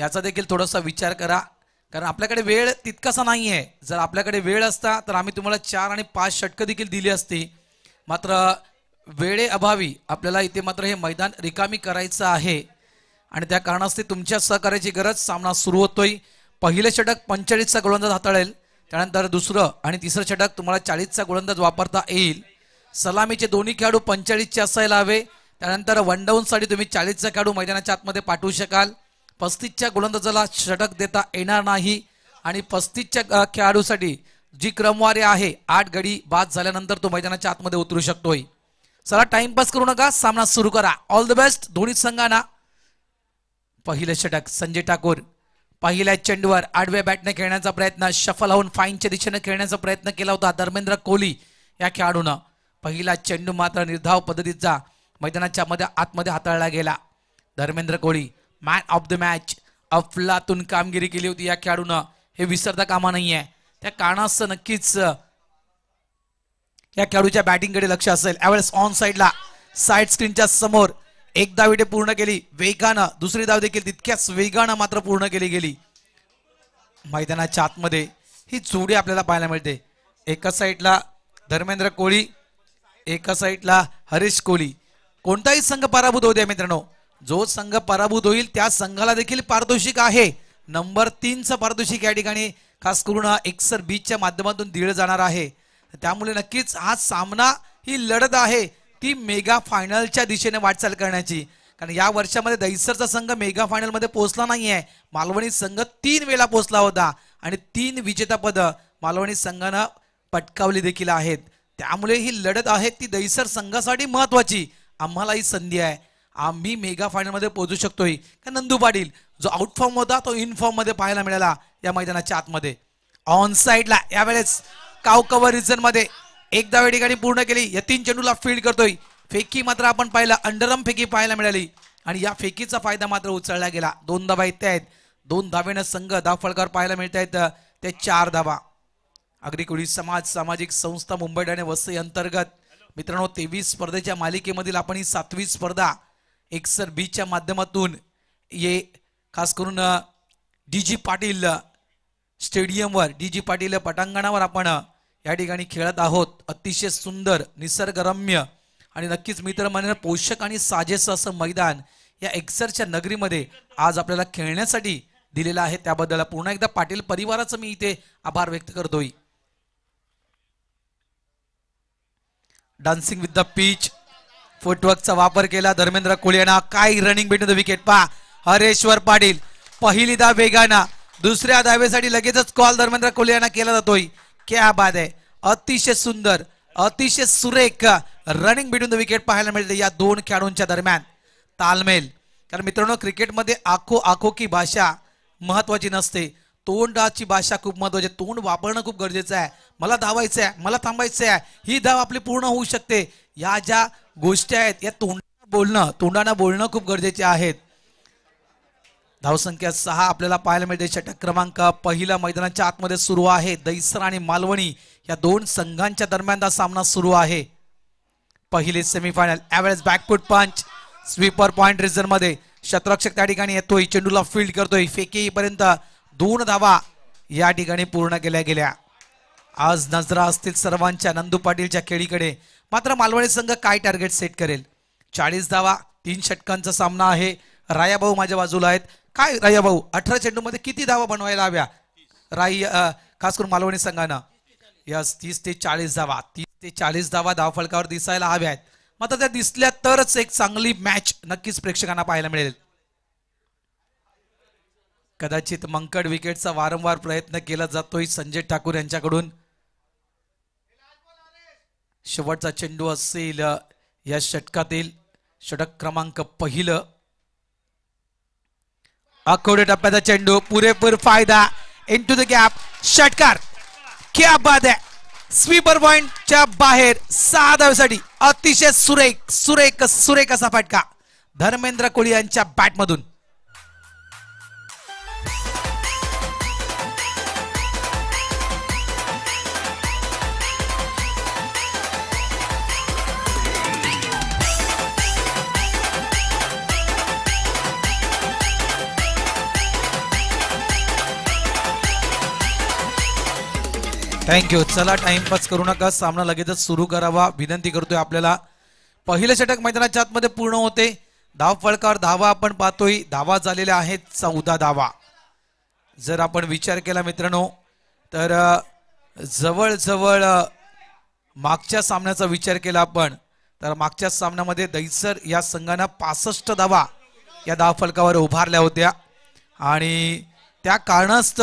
याचा देखील थोडासा विचार करा कारण आपल्याकडे वेळ तितकासा नाही आहे जर आपल्याकडे वेळ असता तर आम्ही तुम्हाला चार आणि पाच षटकं देखील दिली असती मात्र वेळेअभावी आपल्याला इथे मात्र हे मैदान रिकामी करायचं आहे आणि त्या कारणास्ते तुमच्या सहकार्याची गरज सामना सुरू होतोय पहिलं षटक पंचाळीसचा गोलंदाज हाताळेल त्यानंतर दुसरं आणि तिसरं षटक तुम्हाला चाळीसचा गोलंदाज वापरता येईल सलामीचे दोन्ही खेळाडू पंचेचाळीसचे असायला हवे त्यानंतर वन डाऊनसाठी तुम्ही चाळीसचा खेळाडू मैदानाच्या आतमध्ये पाठवू शकाल पस्तीसच्या गोलंदाजाला षटक देता येणार नाही आणि पस्तीसच्या खेळाडूसाठी जी क्रमवारी आहे आठ गडी बाद झाल्यानंतर तो मैदानाच्या आतमध्ये उतरू शकतोय चला टाइमपास करू नका सामना सुरू करा ऑल द बेस्ट दोन्ही संघाना पहिलं षटक संजय ठाकूर पहिल्या चेंडूवर आडव्या बॅटने खेळण्याचा प्रयत्न शफल होऊन फाईनच्या दिशेने खेळण्याचा प्रयत्न केला होता धर्मेंद्र कोहली या खेळाडूनं पहिला चेंडू मात्र निर्धाव पद्धतीचा मैदानाच्या मध्ये आतमध्ये हाताळला गेला Dharmendra Kohli man of the match अफलातून कामगिरी केली होती या खेळाडूनं हे विसरता कामा नाहीये त्या कारणास नक्कीच या खेळाडूच्या बॅटिंग कडे लक्ष असेल यावेळेस ऑन साईडला साईड स्क्रीनच्या समोर एक दावी पूर्ण केली वेगानं दुसरी धाव देखील तितक्याच वेगानं मात्र पूर्ण केली गेली मैदानाच्या आतमध्ये ही जोडी आपल्याला पाहायला मिळते एका साईडला धर्मेंद्र कोळी एका साईडला हरीश कोहली कोणताही संघ पराभूत होऊ द्या मित्रांनो जो संघ पराभूत होईल त्या संघाला देखील पारितोषिक आहे नंबर तीनचं पारितोषिक या ठिकाणी खास करून एक्सर बीचच्या माध्यमातून दिलं जाणार आहे त्यामुळे नक्कीच हा सामना ही लढत आहे ती मेगा फायनलच्या दिशेने वाटचाल करण्याची कारण या वर्षामध्ये दहिसरचा संघ मेगा फायनलमध्ये पोहोचला नाही आहे मालवणी संघ तीन वेळा पोहोचला होता आणि तीन विजेतापदं मालवणी संघानं पटकावली देखील आहेत त्यामुळे ही लढत आहे ती दहिसर संघासाठी महत्वाची आम्हाला ही संधी आहे आम्ही मेगा फायनलमध्ये पोहोचू शकतोय का नंदू पाटील जो आउट फॉर्म होता तो इन फॉर्म मध्ये पाहायला मिळाला या मैदानाच्या आतमध्ये ऑन साईडला यावेळेस काव कव्हर मध्ये एकदा वेळ ठिकाणी पूर्ण केली यतीन चेंडूला फील्ड करतोय फेकी मात्र आपण पाहिला अंडरम फेकी पाहायला मिळाली आणि या फेकीचा फायदा मात्र उचलला गेला दोन धाबा इथे आहेत दोन धावेनं संघ धावफळकार पाहायला मिळत आहेत ते चार धाबा अगदी कुडी समाज सामाजिक संस्था मुंबई ठाणे वसई अंतर्गत मित्रांनो तेवीस स्पर्धेच्या मालिकेमधील आपण ही सातवी स्पर्धा एक्सर बीच्या माध्यमातून ये खास करून डी जी पाटील स्टेडियमवर डी जी पाटील पटांगणावर आपण या ठिकाणी खेळत आहोत अतिशय सुंदर निसर्गरम्य आणि नक्कीच मित्र म्हणे पोषक आणि साजेसं असं मैदान या एक्सरच्या नगरीमध्ये आज आपल्याला खेळण्यासाठी दिलेलं आहे त्याबद्दल पुन्हा एकदा पाटील परिवाराचं मी इथे आभार व्यक्त करतोय डान्सिंग विथ द पीच फुटवर्कचा वापर केला धर्मेंद्र कुळेना काय रनिंग द विकेट पहा हरेश्वर पाटील पहिली दा वेगाना दुसऱ्या दावेसाठी लगेचच कॉल धर्मेंद्र कुळेना केला जातोय क्या बाद आहे अतिशय सुंदर अतिशय सुरेख रनिंग भेटून द विकेट पाहायला मिळते या दोन खेळाडूंच्या दरम्यान तालमेल कारण मित्रांनो क्रिकेटमध्ये आखो की भाषा महत्वाची नसते तोंडाची भाषा खूप महत्वाची तोंड वापरणं खूप गरजेचं आहे मला धावायचं आहे मला थांबायचं आहे ही धाव आपली पूर्ण होऊ शकते या ज्या गोष्टी आहेत या तोंडा बोलणं तोंडाना बोलणं खूप गरजेचे आहेत धावसंख्या सहा आपल्याला पाहायला मिळते षटक क्रमांक पहिला मैदानाच्या आतमध्ये सुरू आहे दैसर आणि मालवणी या दोन संघांच्या दरम्यानचा सामना सुरू आहे पहिले सेमीफायनल यावेळेस बॅकफूट पंच स्वीपर पॉइंट रिझन मध्ये शतरक्षक त्या ठिकाणी येतोय चेंडूला फील्ड करतोय फेकेपर्यंत दोन धावा या ठिकाणी पूर्ण केल्या गेल्या आज नजरा असतील सर्वांच्या नंदू पाटीलच्या खेळीकडे मात्र मालवणी संघ काय टार्गेट सेट करेल चाळीस धावा तीन षटकांचा सामना आहे रायाभाऊ माझ्या बाजूला आहेत काय रायाभाऊ अठरा चेंडूमध्ये किती धावा बनवायला हव्या राई खास करून मालवणी संघानं यस तीस ते चाळीस धावा तीस ते चाळीस धावा फळकावर दिसायला हव्या आहेत मात्र त्या दिसल्या तरच एक चांगली मॅच नक्कीच प्रेक्षकांना पाहायला मिळेल कदाचित मंकड विकेटचा वारंवार प्रयत्न केला जातोय संजय ठाकूर यांच्याकडून शेवटचा चेंडू असेल या षटकातील षटक क्रमांक पहिलं अकोडे टप्प्याचा चेंडू पुरेपूर फायदा इन टू द गॅप षटकार क्या बाद आहे स्वीपर पॉइंटच्या बाहेर सहा धावसाठी अतिशय सुरेख सुरेख सुरेख असा फटका धर्मेंद्र कोळी यांच्या बॅटमधून थँक्यू चला टाइमपास करू नका सामना लगेचच सुरू करावा विनंती करतोय आपल्याला पहिलं षटक मैदानाच्या आतमध्ये पूर्ण होते धाव फळकार धावा आपण पाहतोय धावा झालेल्या आहेत चौदा धावा जर आपण विचार केला मित्रांनो तर जवळजवळ मागच्या सामन्याचा विचार केला आपण तर मागच्या सामन्यामध्ये दैसर या संघानं पासष्ट धावा या फलकावर उभारल्या होत्या आणि त्या कारणास्त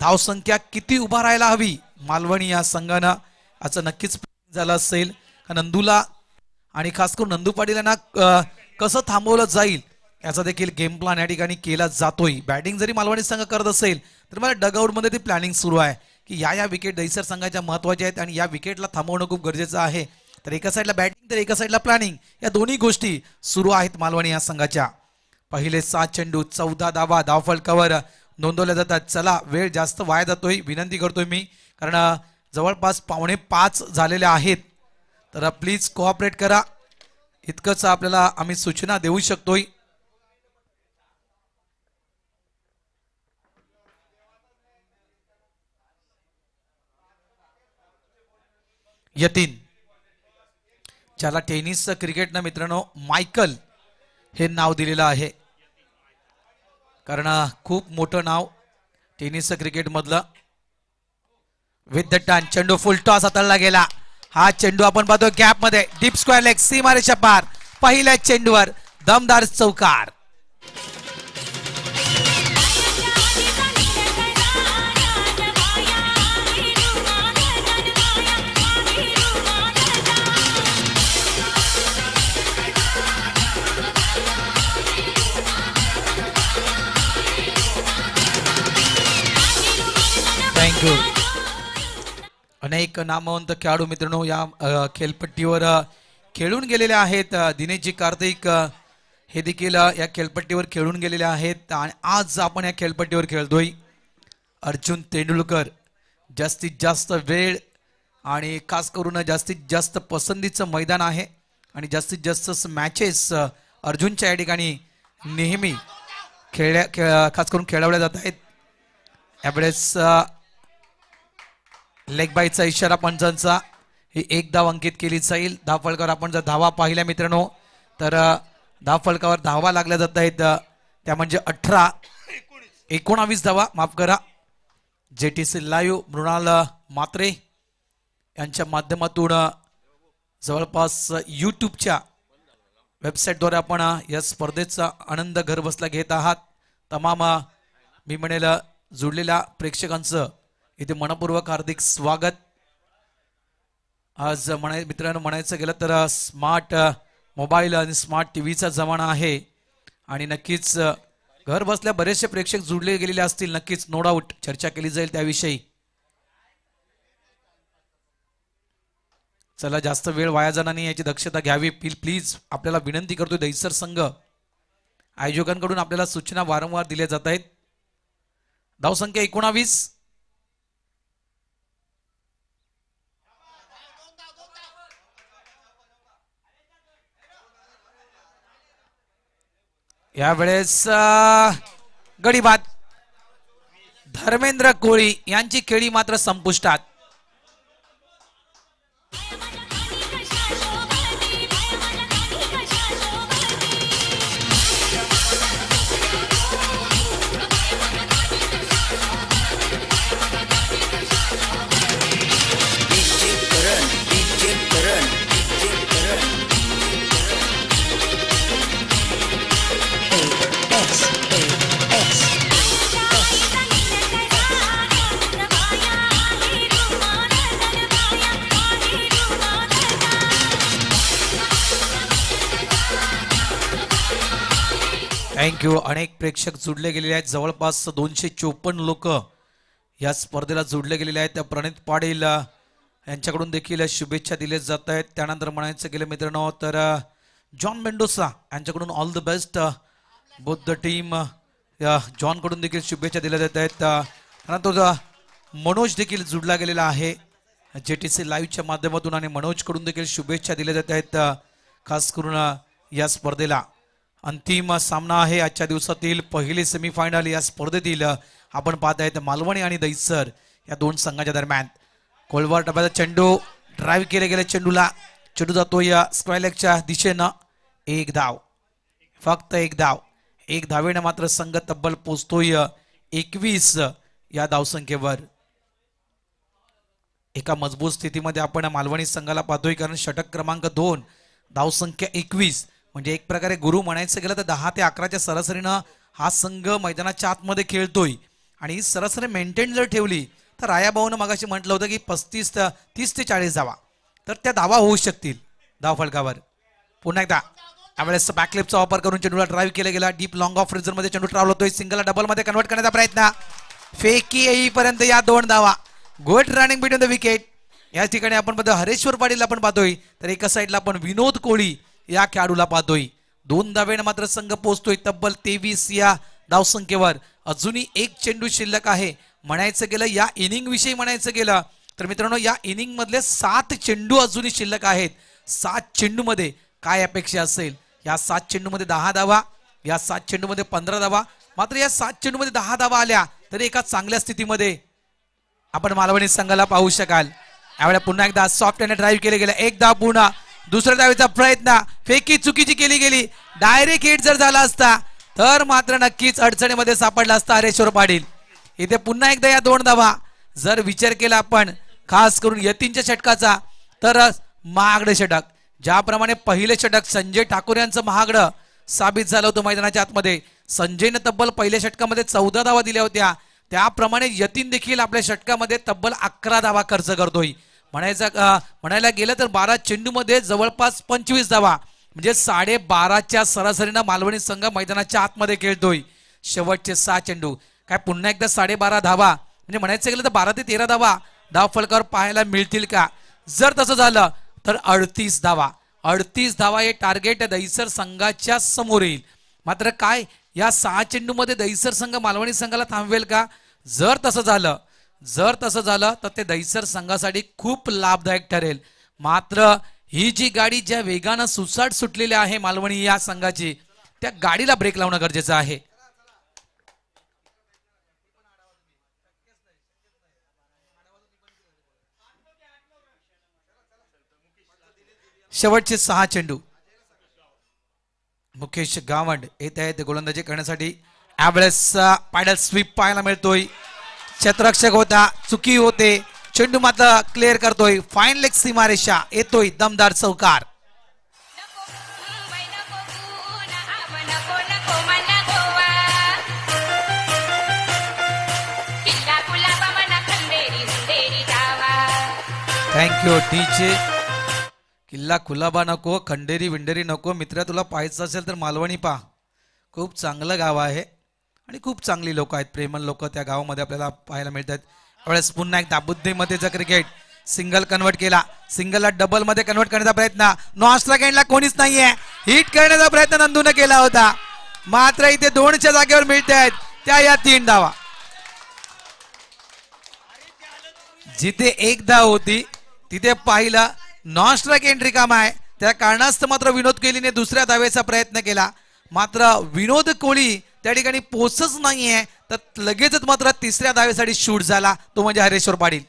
धावसंख्या किती उभा राहायला हवी मालवणी या संघानं याचं नक्कीच झालं असेल नंदूला आणि खास करून नंदू पाटील यांना कसं थांबवलं जाईल याचा देखील गेम प्लॅन या ठिकाणी केला जातोय बॅटिंग जरी मालवणी संघ करत असेल तर मला डगआउटमध्ये ती प्लॅनिंग सुरू आहे की या या विकेट दैसर संघाच्या महत्वाच्या आहेत आणि या विकेटला थांबवणं खूप गरजेचं आहे तर एका साईडला बॅटिंग तर एका साईडला प्लॅनिंग या दोन्ही गोष्टी सुरू आहेत मालवणी या संघाच्या पहिले सात चेंडू चौदा धावा कवर नोंदवल्या जातात चला वेळ जास्त वाया जातोय विनंती करतोय मी कारण जवळपास पावणे पाच झालेले आहेत तर प्लीज कोऑपरेट करा इतकंच आपल्याला आम्ही सूचना देऊ शकतोय यतीन ज्याला टेनिसचं क्रिकेटनं मित्रांनो मायकल हे नाव दिलेलं आहे कारण खूप मोठं नाव टेनिस क्रिकेट मधलं विथ द टन चेंडू फुल टॉस हाताळला गेला हा चेंडू आपण पाहतो गॅप मध्ये डीप स्क्वेअर लेग सीमारेच्या पार पहिल्या चेंडूवर दमदार चौकार अनेक नामवंत खेळाडू मित्रांनो या खेळपट्टीवर खेळून गेलेले आहेत दिनेशजी कार्तिक हे देखील या खेळपट्टीवर खेळून गेलेले आहेत आणि आज आपण या खेळपट्टीवर खेळतोय अर्जुन तेंडुलकर जास्तीत जास्त वेळ आणि खास करून जास्तीत जास्त पसंतीचं मैदान आहे आणि जास्तीत जास्त मॅचेस अर्जुनच्या या ठिकाणी नेहमी खेळल्या खेळ खास करून खेळवल्या जात आहेत यावेळेस लेग बायचा इशारा पंचांचा ही एक धाव अंकित केली जाईल धाव फलकावर आपण जर धावा पाहिल्या मित्रांनो तर धाव फळकावर धावा लागल्या जात आहेत त्या म्हणजे अठरा एकोणावीस धावा माफ करा J T C live Mrinal Mhatre यांच्या माध्यमातून जवळपास यूट्यूबच्या वेबसाईटद्वारे आपण या स्पर्धेचा आनंद बसला घेत आहात तमाम मी म्हणेल जुडलेल्या प्रेक्षकांचं इथे मनपूर्वक हार्दिक स्वागत आज म्हणाय मित्रांनो म्हणायचं गेलं तर स्मार्ट मोबाईल आणि स्मार्ट टी व्हीचा जमाना आहे आणि नक्कीच घर बसल्या बरेचसे प्रेक्षक जुडले गेलेले असतील नक्कीच नो डाऊट चर्चा केली जाईल त्याविषयी चला जास्त वेळ वाया जाणार नाही याची दक्षता घ्यावी प्लीज आपल्याला विनंती करतो दैसर संघ आयोजकांकडून आपल्याला सूचना वारंवार दिल्या जात आहेत धावसंख्या एकोणावीस यावेळेस गडीबात धर्मेंद्र कोळी यांची खेळी मात्र संपुष्टात प्रेक्षक जुडले गेलेले आहेत जवळपास दोनशे चोपन्न लोक या स्पर्धेला जोडले गेलेले आहेत त्या प्रणित पाटील यांच्याकडून देखील शुभेच्छा दिल्या जात आहेत त्यानंतर म्हणायचं गेलं मित्रांनो तर जॉन मेंडोसा यांच्याकडून all the best Buddha team जॉनकडून देखील शुभेच्छा दिल्या जात आहेत त्यानंतर मनोज देखील जुडला गेलेला आहे जे टी सी लाईव्हच्या माध्यमातून आणि मनोजकडून देखील शुभेच्छा दिल्या जात आहेत खास करून या स्पर्धेला अंतिम सामना आहे आजच्या दिवसातील पहिले सेमीफायनल या स्पर्धेतील आपण पाहत आहेत मालवणी आणि दैसर या दोन संघाच्या दरम्यान कोलवार डब्याचा चेंडू ड्राईव्ह केले गेले चेंडूला चेंडू जातो या स्क्वायलेगच्या दिशेनं एक धाव फक्त एक धाव एक धावेनं मात्र संघ तब्बल पोचतोय एकवीस या धावसंख्येवर एका मजबूत स्थितीमध्ये आपण मालवणी संघाला पाहतोय कारण षटक क्रमांक दोन धावसंख्या एकवीस म्हणजे एक प्रकारे गुरु म्हणायचं गेलं तर दहा ते अकराच्या सरासरीनं हा संघ मैदानाच्या आतमध्ये खेळतोय आणि सरासरी मेंटेन जर ठेवली तर रायाभाऊनं मगाशी म्हटलं होतं की पस्तीस तीस ते चाळीस धावा तर त्या धावा होऊ शकतील धावफलकावर पुन्हा एकदा त्यावेळेस बॅकलेपचा वापर करून चेंडूला ड्राईव्ह केला गेला डीप लॉंग ऑफ मध्ये चेंडू ट्रावल होतोय सिंगलला डबलमध्ये कन्वर्ट करण्याचा प्रयत्न फेकी येईपर्यंत या दोन धावा good running between the wicket या ठिकाणी आपण बघतो हरेश्वर पाटीलला आपण पाहतोय तर एका साईडला आपण विनोद कोळी या खेळाडूला पाहतोय दोन दावे मात्र संघ पोहोचतोय तब्बल तेवीस या संख्येवर अजूनही एक चेंडू शिल्लक आहे म्हणायचं गेलं या इनिंग विषयी म्हणायचं गेलं तर मित्रांनो या इनिंग मधले सात चेंडू अजूनही शिल्लक आहेत सात चेंडू मध्ये काय अपेक्षा असेल या सात चेंडू मध्ये दहा धावा या सात चेंडू मध्ये पंधरा धावा मात्र या सात चेंडू मध्ये दहा धावा आल्या तरी एका चांगल्या स्थितीमध्ये आपण मालवणी संघाला पाहू शकाल यावेळेला पुन्हा एकदा सॉफ्ट ड्राईव्ह केले गेले एकदा पुन्हा दुसऱ्या दावेचा प्रयत्न फेकी चुकीची केली गेली डायरेक्ट हिट जर झाला असता तर मात्र नक्कीच अडचणीमध्ये सापडला असता हरेश्वर पाटील इथे पुन्हा एकदा या दोन धावा जर विचार केला आपण खास करून यतीनच्या षटकाचा तर महागडे षटक ज्याप्रमाणे पहिले षटक संजय ठाकूर यांचं महागड साबित झालं होतं मैदानाच्या आतमध्ये संजयनं तब्बल पहिल्या षटकामध्ये चौदा धावा दिल्या होत्या त्याप्रमाणे यतीन देखील आपल्या षटकामध्ये तब्बल अकरा धावा खर्च करतोय म्हणायचा म्हणायला गेलं तर बारा चेंडूमध्ये जवळपास पंचवीस धावा म्हणजे साडे बाराच्या सरासरीनं मालवणी संघ मैदानाच्या आतमध्ये खेळतोय शेवटचे सहा चेंडू काय पुन्हा एकदा साडेबारा धावा म्हणजे म्हणायचं गेलं तर बारा ते तेरा धावा धाव फलकावर पाहायला मिळतील का जर तसं झालं तर अडतीस धावा अडतीस धावा हे टार्गेट दहीसर संघाच्या समोर येईल मात्र काय या सहा चेंडूमध्ये दहीसर संघ मालवणी संघाला थांबवेल का जर तसं झालं जर तसं झालं तर ते दहीसर संघासाठी खूप लाभदायक ठरेल मात्र ही जी गाडी ज्या वेगानं सुसाट सुटलेली आहे मालवणी या संघाची त्या गाडीला ब्रेक लावणं गरजेचं आहे शेवटचे सहा चेंडू मुकेश गावंड येत आहेत गोलंदाजी करण्यासाठी यावेळेस पायडल स्वीप पाहायला मिळतोय क्षेत्ररक्षक होता चुकी होते चेंडू मात्र क्लिअर करतोय फाईन लेग सीमारेषा येतोय दमदार चौकार थँक्यू डीजे किल्ला खुलाबा नको खंडेरी विंडेरी नको मित्र तुला पाहायचं असेल तर मालवणी पा खूप चांगलं गाव आहे आणि खूप चांगली लोक आहेत प्रेमल लोक त्या गावामध्ये आपल्याला पाहायला मिळतात त्यावेळेस पुन्हा एकदा बुद्धिमत्तेचं क्रिकेट सिंगल कन्वर्ट केला सिंगलला डबल मध्ये कन्वर्ट करण्याचा प्रयत्न नॉस्ट्रा गेंडला कोणीच नाहीये हिट करण्याचा प्रयत्न नंदूने केला होता मात्र इथे दोनच्या जागेवर मिळत आहेत त्या या तीन धावा जिथे एक धाव होती तिथे पाहिलं नॉन एंट्री काम आहे त्या कारणास्त मात्र विनोद केलीने दुसऱ्या धावेचा प्रयत्न केला मात्र विनोद कोळी त्या ठिकाणी पोचच नाहीये तर लगेचच मात्र तिसऱ्या दावेसाठी शूट झाला तो म्हणजे हरेश्वर पाटील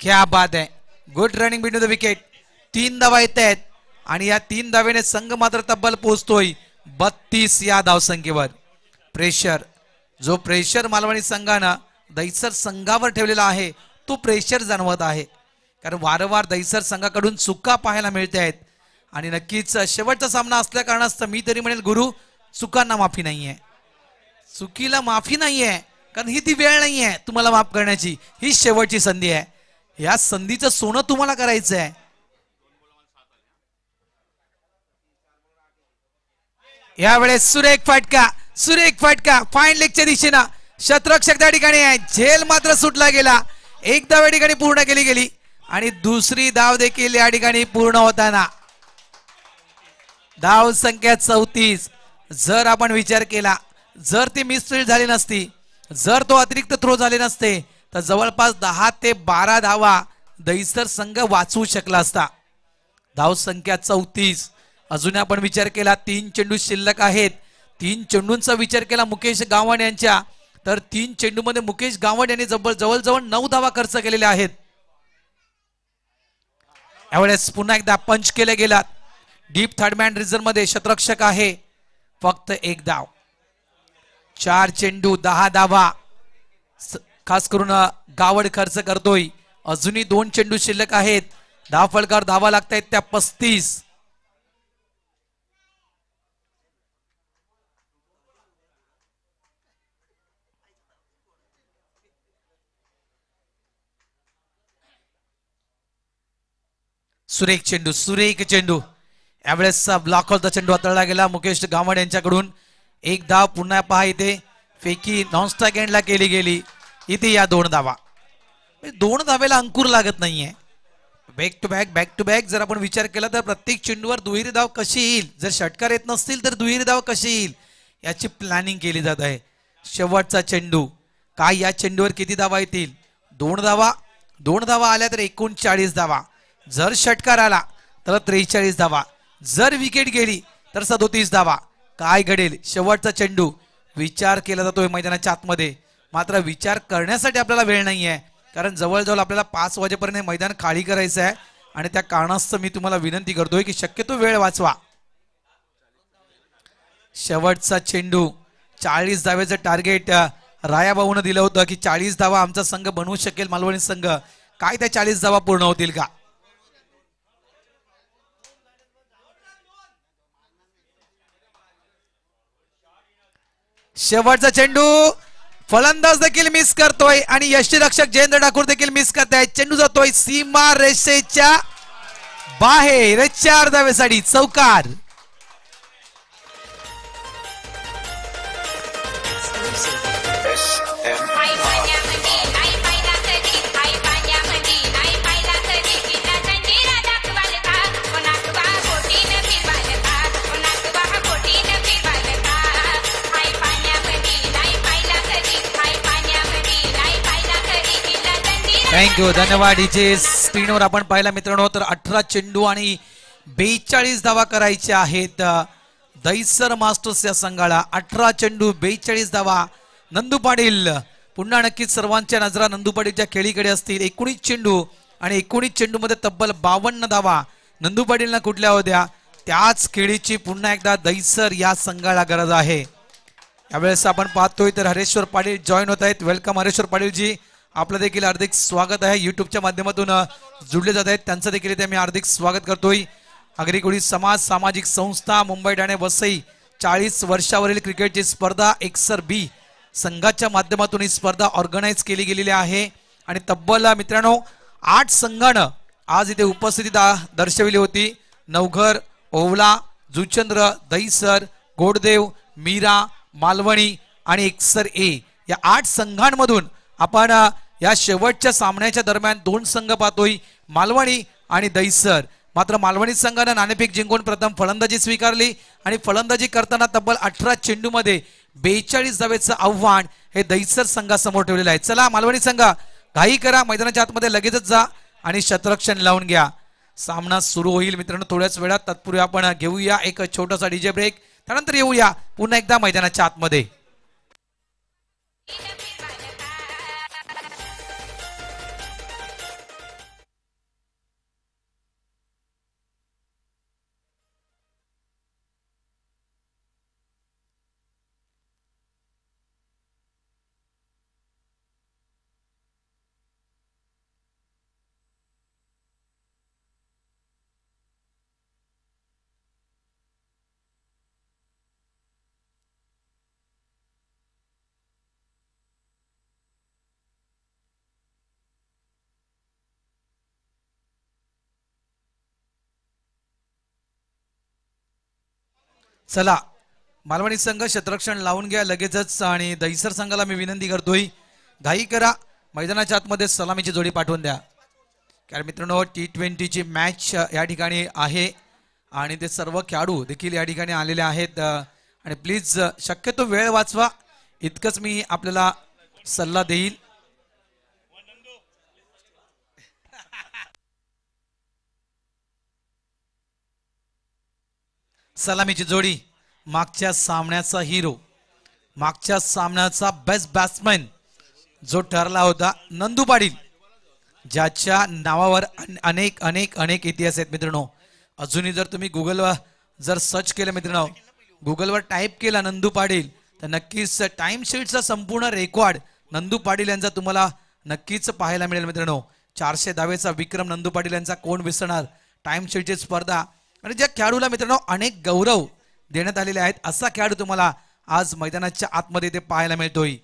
क्या बाद आहे good running between the wicket तीन धावा येत आहेत आणि या तीन दावेने संघ मात्र तब्बल पोहोचतोय बत्तीस या धावसंख्येवर प्रेशर जो प्रेशर मालवणी संघानं दैसर संघावर ठेवलेला आहे तो प्रेशर जाणवत आहे कारण वारंवार दैसर संघाकडून चुका पाहायला मिळत आहेत आणि नक्कीच शेवटचा सामना असल्या कारणास्तव मी तरी म्हणेल गुरु सुखांना माफी नाहीये आहे माफी नाहीये कारण ही ती वेळ नाही आहे तुम्हाला माफ करण्याची ही शेवटची संधी आहे या संधीचं सोनं तुम्हाला करायचं आहे यावेळेस सुरेख फाटका सुरेख फाटका फाईन लेक्चर दिशेनं शत्रक्षक त्या ठिकाणी आहे झेल मात्र सुटला गेला एक धाव या ठिकाणी पूर्ण केली गेली आणि दुसरी धाव देखील या ठिकाणी पूर्ण होताना धाव संख्या चौतीस जर आपण विचार केला जर ती मिसफील्ड झाली नसती जर तो अतिरिक्त थ्रो झाले नसते तर जवळपास दहा ते बारा धावा दहिसर संघ वाचवू शकला असता धाव संख्या चौतीस अजून आपण विचार केला तीन चेंडू शिल्लक आहेत तीन चेंडूंचा विचार केला मुकेश गावण यांच्या तर तीन चेंडूमध्ये मुकेश गावण यांनी जवळ जवळजवळ नऊ धावा खर्च केलेल्या आहेत यावेळेस पुन्हा एकदा पंच केले गेलात डीप थर्डमॅन रिझर्व मध्ये शतरक्षक आहे फक्त एक धाव चार चेंडू दहा धावा खास करून गावड खर्च करतोय अजूनही दोन चेंडू शिल्लक आहेत दहा फलकार धावा लागतायत त्या पस्तीस सुरेख चेंडू सुरेख चेंडू यावेळेस ब्लॉक ऑफ द चेंडू हाताळला गेला मुकेश गावड यांच्याकडून एक धाव पुन्हा पहा इथे फेकी नॉन स्ट्राईक एंडला केली गेली इथे या दोन धावा म्हणजे दोन धावेला अंकुर लागत नाहीये back to back back to back जर आपण विचार केला तर प्रत्येक चेंडूवर दुहेरी धाव कशी येईल जर षटकार येत नसतील तर दुहेरी धाव कशी येईल याची प्लॅनिंग केली जात आहे शेवटचा चेंडू काय या चेंडूवर किती धावा येतील दोन धावा दोन धावा आल्या तर एकोणचाळीस धावा जर षटकार आला तर त्रेचाळीस धावा जर विकेट गेली तर सदोतीस धावा काय घडेल शेवटचा चेंडू विचार केला जातोय मैदानाच्या आतमध्ये मात्र विचार करण्यासाठी आपल्याला वेळ नाही आहे कारण जवळजवळ आपल्याला पाच वाजेपर्यंत मैदान खाली करायचं आहे आणि त्या कारणास्तव मी तुम्हाला विनंती करतोय की शक्यतो वेळ वाचवा शेवटचा चेंडू चाळीस धावेचं टार्गेट रायाबाऊनं दिलं होतं की चाळीस धावा आमचा संघ बनवू शकेल मालवणी संघ काय त्या चाळीस धावा पूर्ण होतील का शेवटचा चेंडू फलंदाज देखील मिस करतोय आणि यष्टीरक्षक जयेंद्र ठाकूर देखील मिस करत चेंडू जातोय सीमा रेषेच्या बाहेर चार धावेसाठी चौकार थँक्यू धन्यवाद डीजे स्क्रीनवर आपण पाहिला मित्रांनो तर अठरा चेंडू आणि बेचाळीस धावा करायचे आहेत दैसर मास्टर्स या संघाला अठरा चेंडू बेचाळीस धावा नंदू पाटील पुन्हा नक्कीच सर्वांच्या नजरा नंदू पाटीलच्या खेळीकडे असतील एकोणीस चेंडू आणि एकोणीस मध्ये तब्बल बावन्न धावा नंदू पाटीलना कुठल्या होत्या त्याच खेळीची पुन्हा एकदा दैसर या संघाला गरज आहे यावेळेस आपण पाहतोय तर हरेश्वर पाटील जॉईन होत आहेत वेलकम हरेश्वर पाटीलजी आपलं देखील हार्दिक स्वागत आहे युट्यूबच्या माध्यमातून जुडले जात आहेत त्यांचं देखील इथे मी हार्दिक स्वागत करतोय कोळी समाज सामाजिक संस्था मुंबई ठाणे वसई चाळीस वर्षावरील क्रिकेटची स्पर्धा एक्सर बी संघाच्या माध्यमातून ही स्पर्धा ऑर्गनाईज केली गेलेली आहे आणि तब्बल मित्रांनो आठ संघानं आज इथे उपस्थिती दर्शविली होती नवघर ओवला जुचंद्र दहीसर गोडदेव मीरा मालवणी आणि एक्सर ए या आठ संघांमधून आपण या शेवटच्या सामन्याच्या दरम्यान दोन संघ पाहतोय मालवणी आणि दहिसर मात्र मालवणी संघानं नाणेफेक जिंकून प्रथम फलंदाजी स्वीकारली आणि फलंदाजी करताना तब्बल अठरा मध्ये बेचाळीस जावेचं आव्हान हे दहिसर संघासमोर ठेवलेलं आहे चला मालवणी संघ घाई करा मैदानाच्या आतमध्ये लगेचच जा आणि शतरक्षण लावून घ्या सामना सुरू होईल मित्रांनो थोड्याच वेळात तत्पूर्वी आपण घेऊया एक छोटासा डीजे ब्रेक त्यानंतर येऊया पुन्हा एकदा मैदानाच्या आतमध्ये चला मालवणी संघ क्षेत्ररक्षण लावून घ्या लगेचच आणि दहिसर संघाला मी विनंती करतोय घाई करा मैदानाच्या आतमध्ये सलामीची जोडी पाठवून द्या कारण मित्रांनो टी ट्वेंटीची मॅच या ठिकाणी आहे आणि ते सर्व खेळाडू देखील या ठिकाणी आलेले आहेत आणि प्लीज शक्यतो वेळ वाचवा इतकंच मी आपल्याला सल्ला देईल सलामीची जोडी मागच्या सामन्याचा हिरो मागच्या सामन्याचा बेस्ट बॅट्समॅन जो ठरला होता नंदू पाटील ज्याच्या नावावर अनेक अनेक अनेक इतिहास आहेत मित्रांनो अजूनही जर तुम्ही गुगलवर जर सर्च केलं मित्रांनो गुगलवर टाईप केला नंदू पाटील तर नक्कीच टाईमशीटचा संपूर्ण रेकॉर्ड नंदू पाटील यांचा तुम्हाला नक्कीच पाहायला मिळेल मित्रांनो चारशे दहावेचा विक्रम नंदू पाटील यांचा कोण विसरणार टाईमशीटची स्पर्धा म्हणजे ज्या खेळाडूला मित्रांनो अनेक गौरव देण्यात आलेले आहेत असा खेळाडू तुम्हाला आज मैदानाच्या आतमध्ये ते पाहायला मिळतोय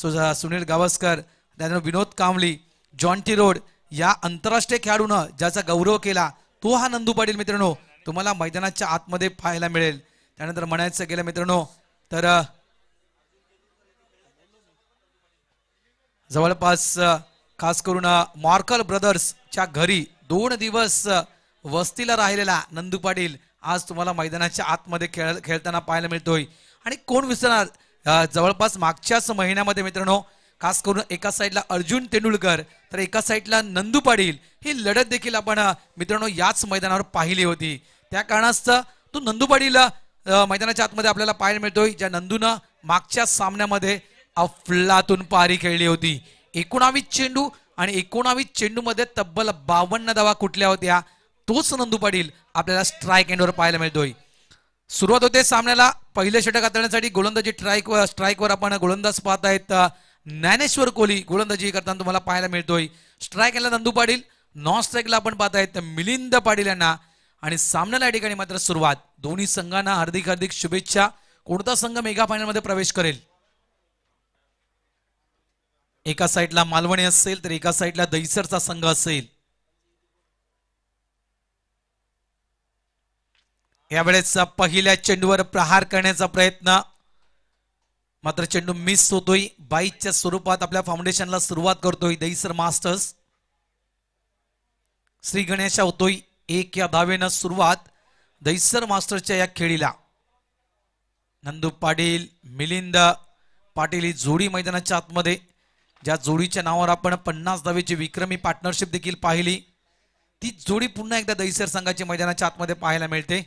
सो सुनील गावस्कर त्यानंतर विनोद कांबळी जॉन्टी रोड या आंतरराष्ट्रीय खेळाडूनं ज्याचा गौरव केला तो हा नंदू पाटील मित्रांनो तुम्हाला मैदानाच्या आतमध्ये पाहायला मिळेल त्यानंतर म्हणायचं गेलं मित्रांनो तर जवळपास खास करून मार्कल ब्रदर्सच्या घरी दोन दिवस वस्तीला राहिलेला नंदू पाटील आज तुम्हाला मैदानाच्या आतमध्ये खेळ खेळताना पाहायला मिळतोय आणि कोण विसरणार जवळपास मागच्याच महिन्यामध्ये मित्रांनो खास करून एका साईडला अर्जुन तेंडुलकर तर एका साईडला नंदू पाटील ही लढत देखील आपण मित्रांनो याच मैदानावर पाहिली होती त्या कारणास्त तो नंदू पाटील मैदानाच्या आतमध्ये आपल्याला पाहायला मिळतोय ज्या नंदूनं मागच्या सामन्यामध्ये अफलातून पारी खेळली होती एकोणावीस चेंडू आणि एकोणावीस चेंडूमध्ये तब्बल बावन्न धावा कुठल्या होत्या तोच नंदू पाटील आपल्याला स्ट्राईक एंडवर पाहायला मिळतोय सुरुवात होते सामन्याला पहिले षटक हाताळण्यासाठी गोलंदाजी ट्राईकवर स्ट्राईकवर आपण गोलंदाज पाहत आहेत ज्ञानेश्वर कोहली गोलंदाजी करताना तुम्हाला पाहायला मिळतोय स्ट्राईक यांना नंदू पाटील नॉन स्ट्राईकला आपण पाहत आहेत मिलिंद पाटील यांना आणि सामन्याला या ठिकाणी मात्र सुरुवात दोन्ही संघांना हार्दिक हार्दिक शुभेच्छा कोणता संघ मेगा फायनलमध्ये प्रवेश करेल एका साईडला मालवणी असेल तर एका साईडला दहिसरचा संघ असेल यावेळेस पहिल्या चेंडूवर प्रहार करण्याचा प्रयत्न मात्र चेंडू मिस होतोय बाईकच्या स्वरूपात आपल्या फाउंडेशनला सुरुवात करतोय दहीसर मास्टर्स श्री गणेशा होतोय एक या धावेनं सुरुवात दहीसर मास्टर्सच्या या खेळीला नंदू पाटील मिलिंद पाटील ही जोडी मैदानाच्या आतमध्ये ज्या जोडीच्या नावावर आपण पन्नास धावेची विक्रमी पार्टनरशिप देखील पाहिली ती जोडी पुन्हा एकदा दहीसर संघाची मैदानाच्या आतमध्ये पाहायला मिळते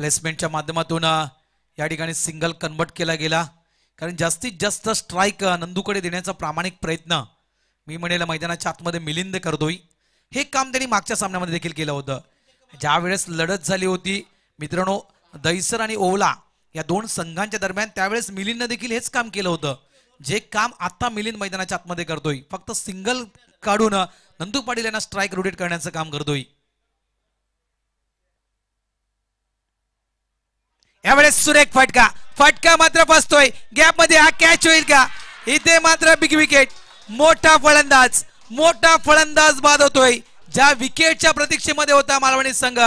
प्लेसमेंटच्या माध्यमातून या ठिकाणी सिंगल कन्वर्ट केला गेला कारण जास्तीत जास्त स्ट्राईक नंदूकडे देण्याचा प्रामाणिक प्रयत्न मी म्हणेल मैदानाच्या आतमध्ये मिलिंद करतोय हे काम त्यांनी मागच्या सामन्यामध्ये देखील केलं होतं ज्या वेळेस लढत झाली होती मित्रांनो दैसर आणि ओवला या दोन संघांच्या दरम्यान त्यावेळेस मिलिंदने देखील हेच काम केलं होतं जे काम आता मिलिंद मैदानाच्या आतमध्ये करतोय फक्त सिंगल काढून नंदू पाटील यांना स्ट्राईक रोटेट करण्याचं काम करतोय यावेळेस सुरेख फटका फटका मात्र बसतोय गॅप मध्ये हा कॅच होईल का इथे मात्र बिग विकेट मोठा फलंदाज मोठा फलंदाज बाद होतोय ज्या विकेटच्या प्रतीक्षेमध्ये होता मालवणी संघ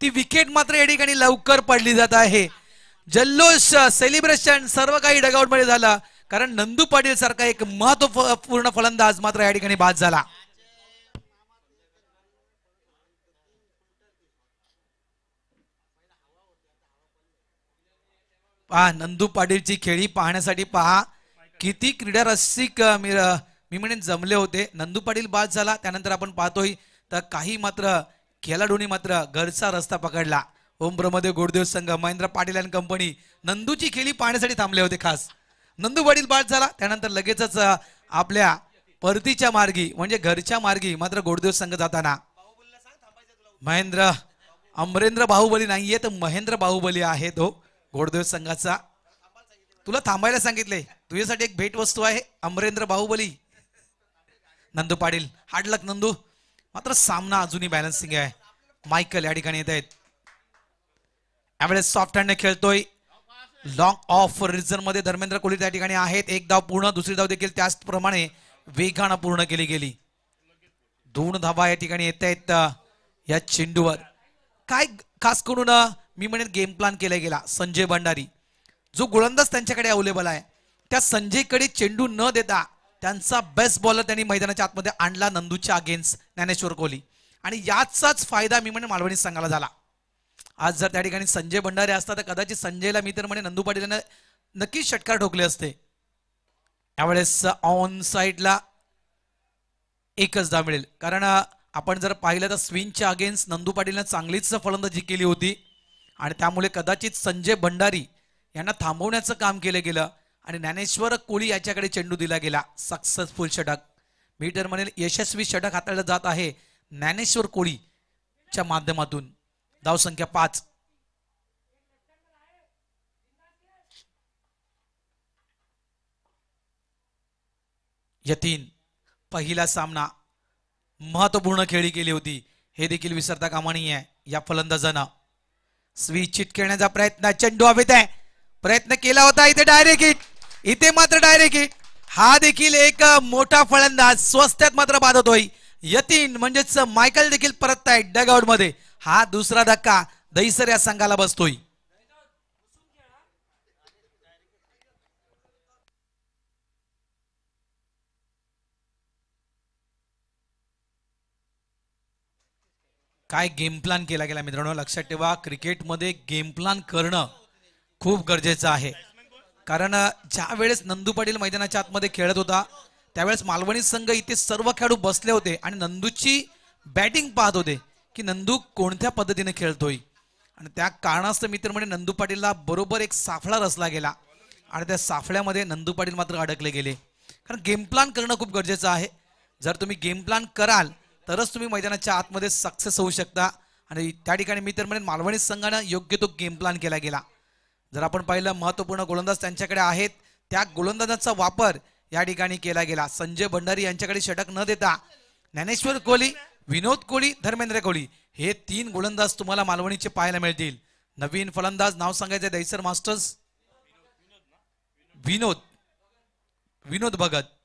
ती विकेट मात्र या ठिकाणी लवकर पडली जात आहे जल्लोष सेलिब्रेशन सर्व काही डगआउट मध्ये झालं कारण नंदू पाटील सारखा एक महत्वपूर्ण फलंदाज मात्र या ठिकाणी बाद झाला पहा नंदू पाटीलची खेळी पाहण्यासाठी पहा किती क्रीडा रसिक मी मी म्हणेन जमले होते नंदू पाटील बाद झाला त्यानंतर आपण पाहतोय तर काही मात्र खेळाडूंनी मात्र घरचा रस्ता पकडला ओम ब्रह्मदेव गोडदेव संघ महेंद्र पाटील अँड कंपनी नंदूची खेळी पाहण्यासाठी थांबले होते खास नंदू पाटील बाद झाला त्यानंतर लगेचच आपल्या परतीच्या मार्गी म्हणजे घरच्या मार्गी मात्र गोडदेव संघ जाताना महेंद्र अमरेंद्र बाहुबली नाहीये तर महेंद्र बाहुबली आहे तो घोडदेव संघाचा तुला थांबायला सांगितले तुझ्यासाठी एक भेट वस्तू आहे अमरेंद्र बाहुबली नंदू पाटील हाडलक नंदू मात्र सामना अजूनही बॅलन्सिंग आहे मायकल या ठिकाणी येत आहेत यावेळेस सॉफ्ट हँडने खेळतोय लॉंग ऑफ रिझन मध्ये धर्मेंद्र कोहली त्या ठिकाणी आहेत एक धाव पूर्ण दुसरी धाव देखील त्याचप्रमाणे वेगानं पूर्ण केली गेली दोन धावा या ठिकाणी येत आहेत या चेंडूवर काय खास करून मी म्हणेन गेम प्लान केला गेला संजय भंडारी जो गोलंदाज त्यांच्याकडे अवेलेबल आहे त्या संजयकडे चेंडू न देता त्यांचा बेस्ट बॉलर त्यांनी मैदानाच्या आतमध्ये आणला नंदूच्या अगेन्स्ट ज्ञानेश्वर कोहली आणि याचाच फायदा मी म्हणे मालवणी संघाला झाला आज जर त्या ठिकाणी संजय भंडारे असता तर कदाचित संजयला मी तर म्हणे नंदू पाटील नक्कीच षटकार ठोकले असते त्यावेळेस ऑन साईडला एकच दा मिळेल कारण आपण जर पाहिलं तर स्विनच्या अगेन्स्ट नंदू पाटीलनं चांगलीच फलंदाजी केली होती आणि त्यामुळे कदाचित संजय भंडारी यांना थांबवण्याचं काम केलं गेलं आणि ज्ञानेश्वर कोळी याच्याकडे चेंडू दिला गेला सक्सेसफुल षटक मी तर म्हणेल यशस्वी षटक हाताळलं जात आहे ज्ञानेश्वर कोळीच्या माध्यमातून धावसंख्या पाच यतीन पहिला सामना महत्वपूर्ण खेळी केली होती हे देखील विसरता कामा आहे या फलंदाजानं स्वीचित खेळण्याचा प्रयत्न चेंडू हवेत आहे प्रयत्न केला होता इथे डायरेक्ट हिट इथे मात्र डायरेक्ट हिट हा देखील एक मोठा फलंदाज स्वस्त्यात मात्र बाधत होई यतीन म्हणजेच मायकल देखील परत आहे डगआउट मध्ये हा दुसरा धक्का दहिसर या संघाला बसतोय काय गेम प्लॅन केला गेला मित्रांनो लक्षात ठेवा क्रिकेटमध्ये गेम प्लॅन करणं खूप गरजेचं आहे कारण ज्या वेळेस नंदू पाटील मैदानाच्या आतमध्ये खेळत होता त्यावेळेस मालवणी संघ इथे सर्व खेळाडू बसले होते आणि नंदूची बॅटिंग पाहत होते की नंदू कोणत्या पद्धतीने खेळतोय आणि त्या कारणास्तव मित्र म्हणजे नंदू पाटीलला बरोबर एक साफळा रचला गेला आणि त्या साफळ्यामध्ये नंदू पाटील मात्र अडकले गेले कारण गेम प्लॅन करणं खूप गरजेचं आहे जर तुम्ही गेम प्लॅन कराल तरच तुम्ही मैदानाच्या आतमध्ये सक्सेस होऊ शकता आणि त्या ठिकाणी मी तर म्हणेन मालवणी संघानं योग्य तो गेम प्लॅन केला गेला जर आपण पाहिलं महत्त्वपूर्ण गोलंदाज त्यांच्याकडे आहेत त्या गोलंदाजांचा वापर या ठिकाणी केला गेला संजय भंडारी यांच्याकडे षटक न देता ज्ञानेश्वर कोहली विनोद कोहली धर्मेंद्र कोहली हे तीन गोलंदाज तुम्हाला मालवणीचे पाहायला मिळतील नवीन फलंदाज नाव सांगायचं दैसर मास्टर्स विनोद विनोद भगत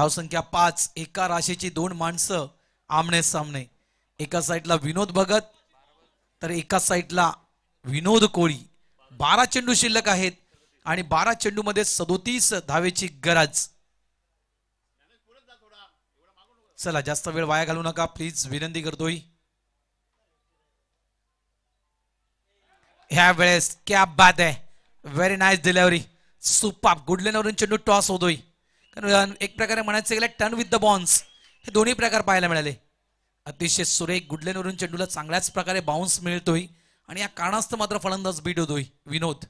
धावसंख्या पाच एका राशीची दोन माणसं आमने सामने एका साईडला विनोद भगत तर एका साईडला विनोद कोळी बारा चेंडू शिल्लक आहेत आणि बारा चेंडू मध्ये सदोतीस धावेची गरज चला जास्त वेळ वाया घालू नका प्लीज विनंती करतोय ह्या वेळेस क्या बात आहे व्हेरी नाईस डिलेव्हरी सुपाप गुडलेनवरून चेंडू टॉस होतोय कारण एक प्रकारे म्हणायचं गेलं टर्न विथ द बॉन्स हे दोन्ही प्रकार पाहायला मिळाले अतिशय सुरेख गुडलेनवरून चेंडूला चांगल्याच प्रकारे बाउन्स मिळतोय आणि या कारणास्त मात्र फलंदाज बीट होतोय Vinod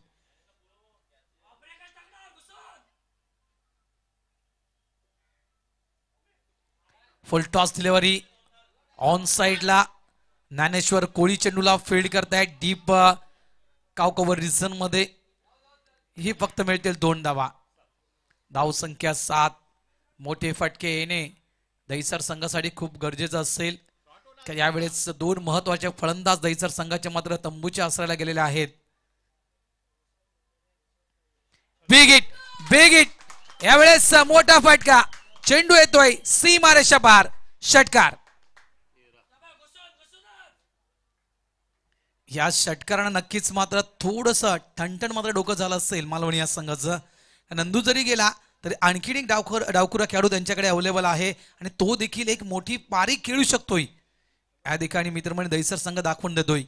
full toss delivery on साईडला ज्ञानेश्वर कोळी चेंडूला फील्ड करताय डीप काव कव्हर रिझन मध्ये ही फक्त मिळतील दोन धावा धावसंख्या सात मोठे फटके येणे दहिसर संघासाठी खूप गरजेचं असेल यावेळेस दोन महत्वाचे फलंदाज दहिसर संघाचे मात्र तंबूच्या असायला गेलेले आहेत बिग इट यावेळेस मोठा फटका चेंडू येतोय सी मारेशा पार षटकार या षटकारानं नक्कीच मात्र थोडस ठणठण मात्र डोकं झालं असेल मालवणी या संघाचं नंदू जरी गेला तरी आणखीन एक डावखोर डावकुरा खेळाडू त्यांच्याकडे अवेलेबल आहे आणि तो देखील एक मोठी पारी खेळू शकतोय या ठिकाणी मित्र म्हणजे दैसर संघ दाखवून देतोय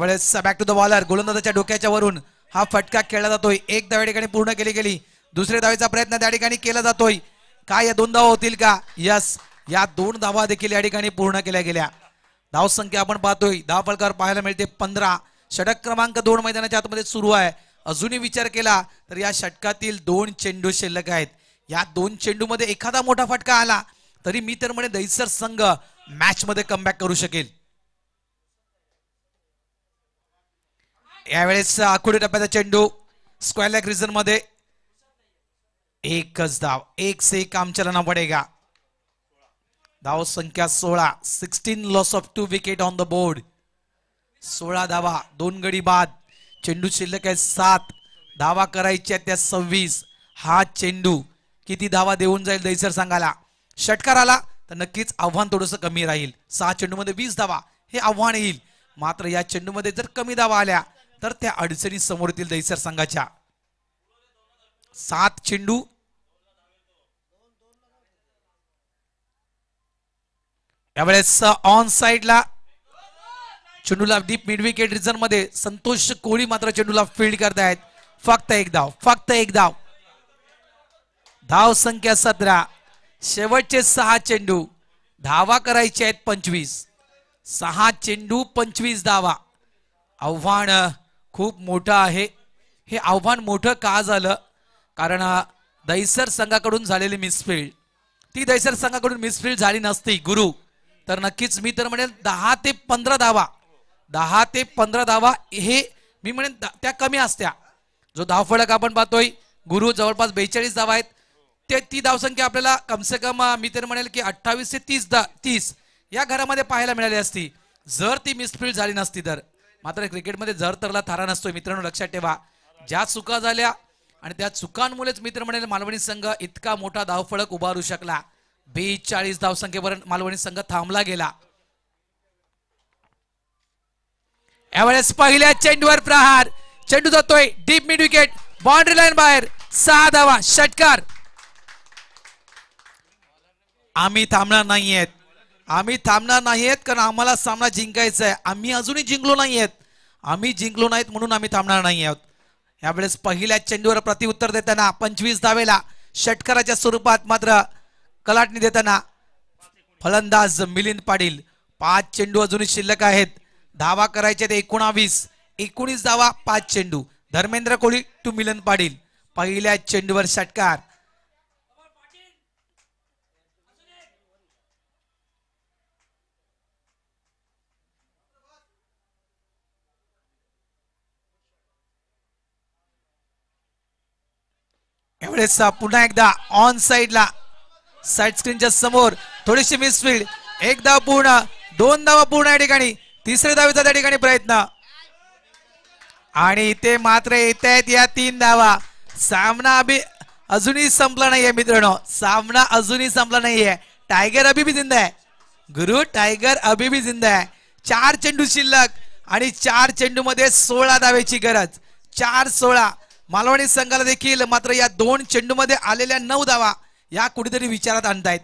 वेळेस बॅक टू द बॉलर गोलंदाजाच्या डोक्याच्या वरून हा फटका खेळला जातोय एक दहा ठिकाणी पूर्ण केली गेली दुसऱ्या धावेचा प्रयत्न त्या ठिकाणी केला जातोय काय या दोन धावा होतील का यस या दोन धावा देखील या ठिकाणी पूर्ण केल्या गेल्या धावसंख्या आपण पाहतोय धाव फलकावर पाहायला मिळते पंधरा षटक क्रमांक दोन मैदानाच्या आतमध्ये सुरू आहे अजूनही विचार केला तर या षटकातील दोन चेंडू शिल्लक आहेत या दोन चेंडू मध्ये एखादा मोठा फटका आला तरी मी तर म्हणे दहिसर संघ मॅच मध्ये कमबॅक करू शकेल यावेळेस आखुडी टप्प्याचा चेंडू स्क्वेअर लॅक रिझन मध्ये एकच धाव एक से एक आमच्याला पडेगा धाव संख्या सोळा sixteen loss of two wicket on the board सोळा धावा दोन गडी बाद चेंडू शिल्लक आहे सात धावा करायच्या त्या सव्वीस हा चेंडू किती धावा देऊन जाईल दैसर सांगायला षटकार आला तर नक्कीच आव्हान थोडस कमी राहील सहा चेंडूमध्ये वीस धावा हे आव्हान येईल मात्र या चेंडूमध्ये जर कमी धावा आल्या तर त्या अडचणी समोर येतील दैसर संघाच्या सात चेंडू यावेळेस ऑन साईडला चेंडूला डीप मिडविकेट रिझन मध्ये संतोष कोळी मात्र चेंडूला फील्ड करतायत फक्त एक धाव फक्त एक धाव धाव संख्या सतरा शेवटचे सहा चेंडू धावा करायचे आहेत पंचवीस सहा चेंडू पंचवीस धावा आव्हान खूप मोठं आहे हे आव्हान मोठं का झालं कारण दैसर संघाकडून झालेली मिसफील्ड ती दैसर संघाकडून मिसफील्ड झाली नसती गुरु तर नक्कीच मी तर म्हणेल दहा ते पंधरा धावा दहा ते पंधरा धावा हे मी म्हणेन त्या कमी असत्या जो धावफळक आपण पाहतोय गुरु जवळपास बेचाळीस धावा आहेत ते ती धावसंख्या आपल्याला कमसे कम मी तर म्हणेल की अठ्ठावीस ते तीस दा तीस या घरामध्ये पाहायला मिळाली असती जर ती मिसफिल्ड झाली नसती तर मात्र क्रिकेटमध्ये जर तरला थारा नसतोय मित्रांनो लक्षात ठेवा ज्या चुका झाल्या आणि त्या चुकांमुळेच मित्र म्हणेल मालवणी संघ इतका मोठा धावफळक उभारू शकला बेचाळीस धावसंख्येपर्यंत मालवणी संघ थांबला गेला यावेळेस पहिल्या चेंडूवर प्रहार चेंडू जातोय deep mid wicket boundary line बाहेर सहा धावा षटकार आम्ही थांबणार नाही आहेत आम्ही थांबणार आहेत कारण आम्हाला सामना जिंकायचा आहे आम्ही अजूनही जिंकलो नाहीयेत आम्ही जिंकलो नाहीत म्हणून आम्ही थांबणार नाही आहोत यावेळेस पहिल्या चेंडूवर प्रतिउत्तर देताना पंचवीस धावेला षटकाराच्या स्वरूपात मात्र कलाटणी देताना फलंदाज मिलिंद पाटील पाच चेंडू अजूनही शिल्लक आहेत धावा करायचे ते एकोणावीस एकोणीस धावा पाच चेंडू धर्मेंद्र कोळी टू मिलन पाडील, पहिल्या चेंडूवर षटकार एवढेच पुन्हा एकदा ऑन साईडला साईड स्क्रीनच्या समोर थोडीशी मिसफील्ड एक धाव पूर्ण दोन धावा पूर्ण या ठिकाणी तिसरे धावेचा त्या ठिकाणी प्रयत्न आणि इथे मात्र येत आहेत या तीन धावा सामना अभि अजूनही संपला नाहीये मित्रांनो सामना अजूनही संपला नाहीये टायगर अभि बी जिंदा आहे गुरु टायगर अभि बी जिंदा आहे चार चेंडू शिल्लक आणि चार चेंडू मध्ये सोळा धावेची गरज चार सोळा मालवणी संघाला देखील मात्र या दोन चेंडू मध्ये आलेल्या नऊ धावा या कुठेतरी विचारात आणतायत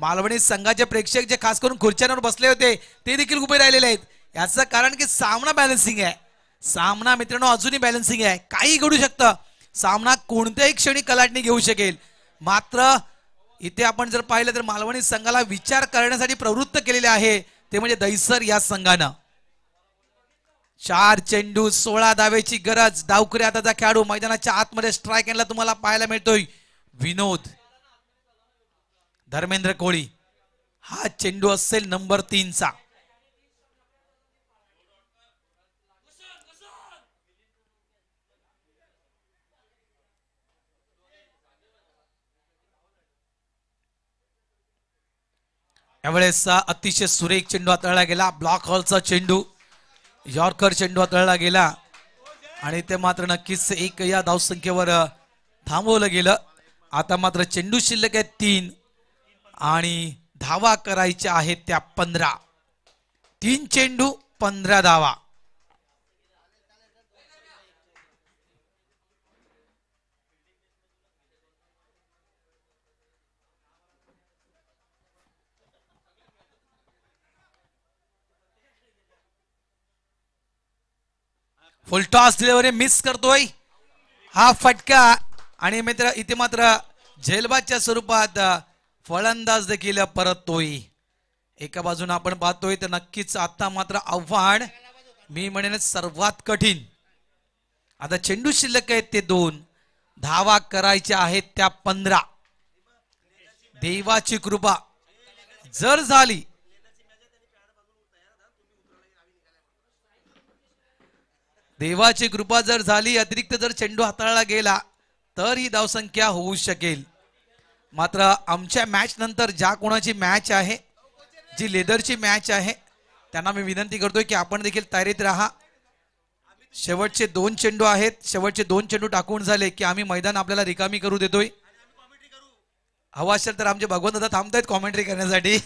मालवणी संघाचे प्रेक्षक जे खास करून खुर्च्यांवर बसले होते ते देखील उभे राहिलेले आहेत याचं कारण की सामना बॅलन्सिंग आहे सामना मित्रांनो अजूनही बॅलन्सिंग आहे काही घडू शकतं सामना कोणत्याही क्षणी कलाटणी घेऊ शकेल मात्र इथे आपण जर पाहिलं तर मालवणी संघाला विचार करण्यासाठी प्रवृत्त केलेले आहे ते म्हणजे दैसर या संघानं चार चेंडू सोळा दावेची गरज डावकरी आताचा खेळाडू मैदानाच्या आतमध्ये स्ट्राईक यांना तुम्हाला पाहायला मिळतोय विनोद धर्मेंद्र कोळी हा चेंडू असेल नंबर तीनचा यावेळेस अतिशय सुरेख चेंडू आतळला गेला ब्लॉक हॉलचा चेंडू यॉर्कर चेंडू आतळला गेला आणि ते मात्र नक्कीच एक या धावसंख्येवर थांबवलं गेलं आता मात्र चेंडू शिल्लक आहेत तीन आणि धावा करायच्या आहेत त्या पंधरा तीन चेंडू पंधरा धावा फुल टॉस डिलिव्हरी मिस करतोय हा फटका आणि मित्र इथे मात्र झेलबादच्या स्वरूपात फलंदाज देखील परततोय एका बाजूने आपण पाहतोय तर नक्कीच आता मात्र आव्हान मी म्हणेन सर्वात कठीण आता चेंडू शिल्लक आहेत ते दोन धावा करायच्या आहेत त्या पंधरा देवाची कृपा जर झाली देवाची कृपा जर झाली अतिरिक्त जर चेंडू हाताळला गेला तर ही धावसंख्या होऊ शकेल मात्र आमच्या मॅच नंतर ज्या कोणाची मॅच आहे जी लेदरची मॅच आहे त्यांना मी विनंती करतोय की आपण देखील तयारीत राहा शेवटचे दोन चेंडू आहेत शेवटचे दोन चेंडू टाकून झाले की आम्ही मैदान आपल्याला रिकामी करू देतोय हवा असेल तर आमचे भगवंत दादा थांबतायत कॉमेंट्री करण्यासाठी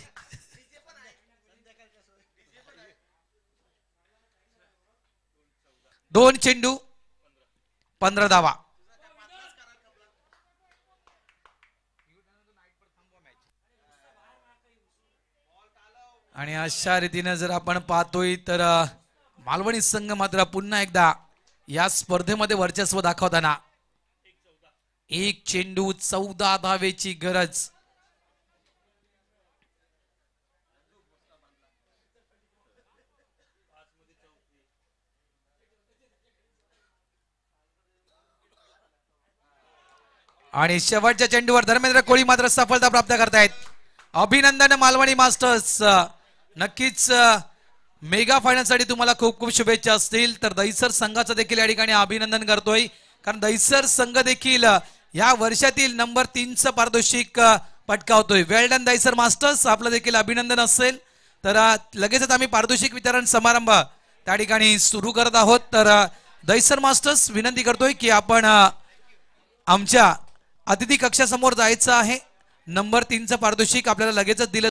दोन चेंडू पंधरा धावा आणि अशा रीतीनं जर आपण पाहतोय तर मालवणी संघ मात्र पुन्हा एकदा या स्पर्धेमध्ये वर्चस्व दाखवताना एक चेंडू चौदा धावेची गरज आणि शेवटच्या चेंडूवर धर्मेंद्र कोळी मात्र सफलता प्राप्त करतायत अभिनंदन मालवणी मास्टर्स नक्कीच मेगा फायनलसाठी तुम्हाला खूप खूप शुभेच्छा असतील तर दहीसर संघाचं देखील या ठिकाणी अभिनंदन करतोय कारण दहीसर संघ देखील या वर्षातील नंबर तीनचं पारितोषिक पटकावतोय वेल डन दहीसर मास्टर्स आपलं देखील अभिनंदन असेल तर लगेचच आम्ही पारितोषिक वितरण समारंभ त्या ठिकाणी सुरू करत आहोत तर दहीसर मास्टर्स विनंती करतोय की आपण आमच्या अतिथी कक्षासमोर जायचं आहे नंबर तीनचं पारितोषिक आपल्याला लगेचच दिलं